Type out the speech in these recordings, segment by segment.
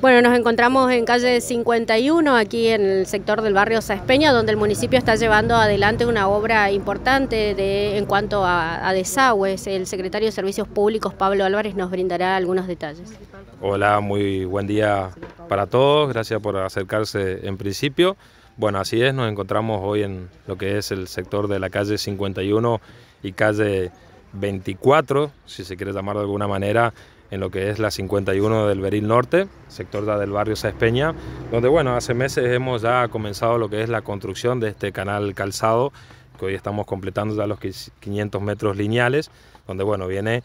Bueno, nos encontramos en calle 51, aquí en el sector del barrio Saespeña, donde el municipio está llevando adelante una obra importante en cuanto a, desagües. El secretario de Servicios Públicos, Pablo Álvarez, nos brindará algunos detalles. Hola, muy buen día para todos, gracias por acercarse en principio. Bueno, así es, nos encontramos hoy en lo que es el sector de la calle 51 y calle 24, si se quiere llamar de alguna manera, en lo que es la 51 del Beril Norte, sector del barrio Saespeña, donde bueno, hace meses hemos ya comenzado lo que es la construcción de este canal calzado, que hoy estamos completando ya los 500 metros lineales, donde bueno, viene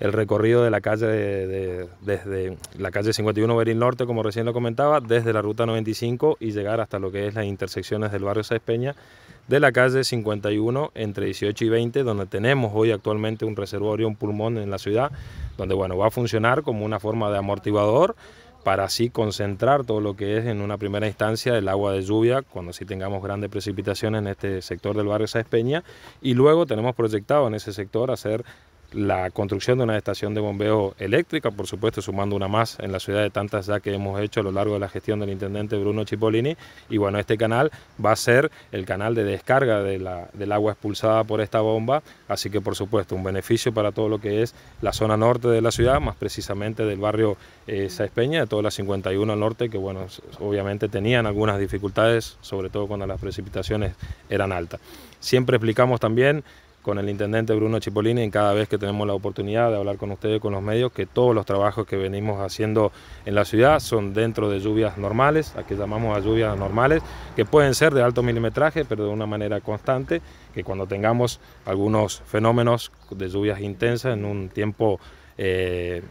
el recorrido de la calle desde la calle 51 Beril Norte, como recién lo comentaba, desde la ruta 95 y llegar hasta lo que es las intersecciones del barrio Saespeña, de la calle 51 entre 18 y 20, donde tenemos hoy actualmente un reservorio, un pulmón en la ciudad, donde bueno, va a funcionar como una forma de amortiguador para así concentrar todo lo que es en una primera instancia el agua de lluvia, cuando sí tengamos grandes precipitaciones en este sector del barrio Saespeña. y luego tenemos proyectado en ese sector hacer la construcción de una estación de bombeo eléctrica, por supuesto, sumando una más en la ciudad de tantas ya que hemos hecho a lo largo de la gestión del intendente Bruno Cipollini. Y bueno, este canal va a ser el canal de descarga de la, del agua expulsada por esta bomba, así que por supuesto un beneficio para todo lo que es la zona norte de la ciudad, más precisamente del barrio eh, de todas las 51 al norte, que bueno, obviamente tenían algunas dificultades, sobre todo cuando las precipitaciones eran altas. Siempre explicamos también con el intendente Bruno Chipolini en cada vez que tenemos la oportunidad de hablar con ustedes, con los medios, que todos los trabajos que venimos haciendo en la ciudad son dentro de lluvias normales, a que llamamos a lluvias normales, que pueden ser de alto milimetraje, pero de una manera constante, que cuando tengamos algunos fenómenos de lluvias intensas en un tiempo eh,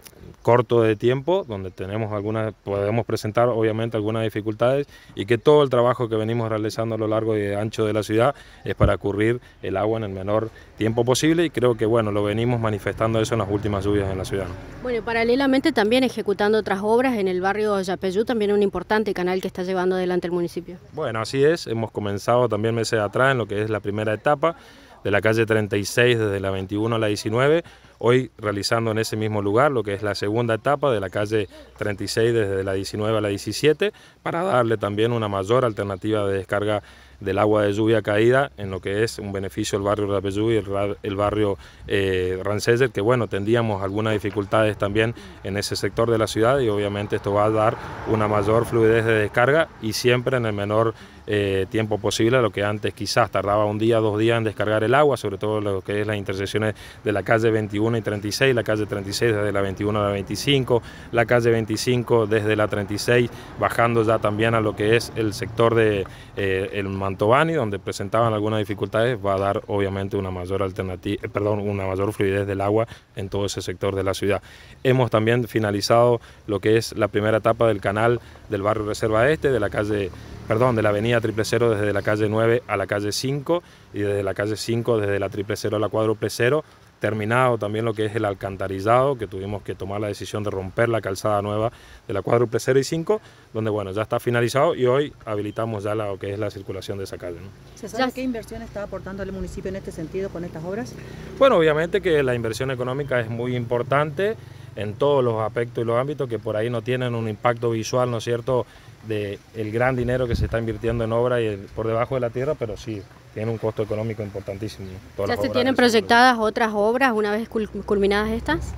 corto de tiempo, donde tenemos algunas, podemos presentar obviamente algunas dificultades y que todo el trabajo que venimos realizando a lo largo y ancho de la ciudad es para cubrir el agua en el menor tiempo posible y creo que bueno, lo venimos manifestando eso en las últimas lluvias en la ciudad. Bueno, y paralelamente también ejecutando otras obras en el barrio Yapeyú, también un importante canal que está llevando adelante el municipio. Bueno, así es, hemos comenzado también meses atrás en lo que es la primera etapa de la calle 36 desde la 21 a la 19 hoy realizando en ese mismo lugar lo que es la segunda etapa de la calle 36 desde la 19 a la 17 para darle también una mayor alternativa de descarga del agua de lluvia caída en lo que es un beneficio el barrio Rapeyú y el, barrio eh, Ranceller, que bueno, tendríamos algunas dificultades también en ese sector de la ciudad y obviamente esto va a dar una mayor fluidez de descarga y siempre en el menor eh, tiempo posible, lo que antes quizás tardaba un día, dos días en descargar el agua, sobre todo lo que es las intersecciones de la calle 21 y 36, la calle 36 desde la 21 a la 25, la calle 25 desde la 36, bajando ya también a lo que es el sector de eh, el donde presentaban algunas dificultades, va a dar obviamente una mayor alternativa, eh, perdón, una mayor fluidez del agua en todo ese sector de la ciudad. Hemos también finalizado lo que es la primera etapa del canal del barrio Reserva Este, de la calle, perdón, de la avenida Triple Cero desde la calle 9 a la calle 5 y desde la calle 5 desde la Triple Cero a la Cuádruple Cero terminado también lo que es el alcantarillado, que tuvimos que tomar la decisión de romper la calzada nueva de la cuádruple 0 y 5, donde bueno, ya está finalizado y hoy habilitamos ya lo que es la circulación de esa calle. ¿Se sabe qué inversión está aportando el municipio en este sentido con estas obras? Bueno, obviamente que la inversión económica es muy importante en todos los aspectos y los ámbitos que por ahí no tienen un impacto visual, ¿no es cierto?, de el gran dinero que se está invirtiendo en obra y por debajo de la tierra, pero sí tiene un costo económico importantísimo. ¿Ya se tienen proyectadas otras obras una vez culminadas estas?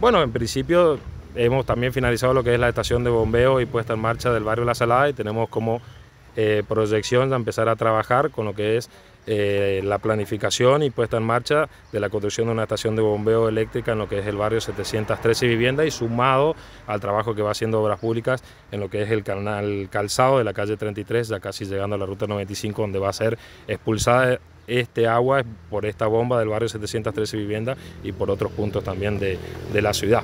Bueno, en principio hemos también finalizado lo que es la estación de bombeo y puesta en marcha del barrio La Salada y tenemos como eh, proyección de empezar a trabajar con lo que es eh, la planificación y puesta en marcha de la construcción de una estación de bombeo eléctrica en lo que es el barrio 713 Vivienda... y sumado al trabajo que va haciendo Obras Públicas en lo que es el canal calzado de la calle 33, ya casi llegando a la ruta 95 donde va a ser expulsada este agua por esta bomba del barrio 713 Vivienda... y por otros puntos también de la ciudad.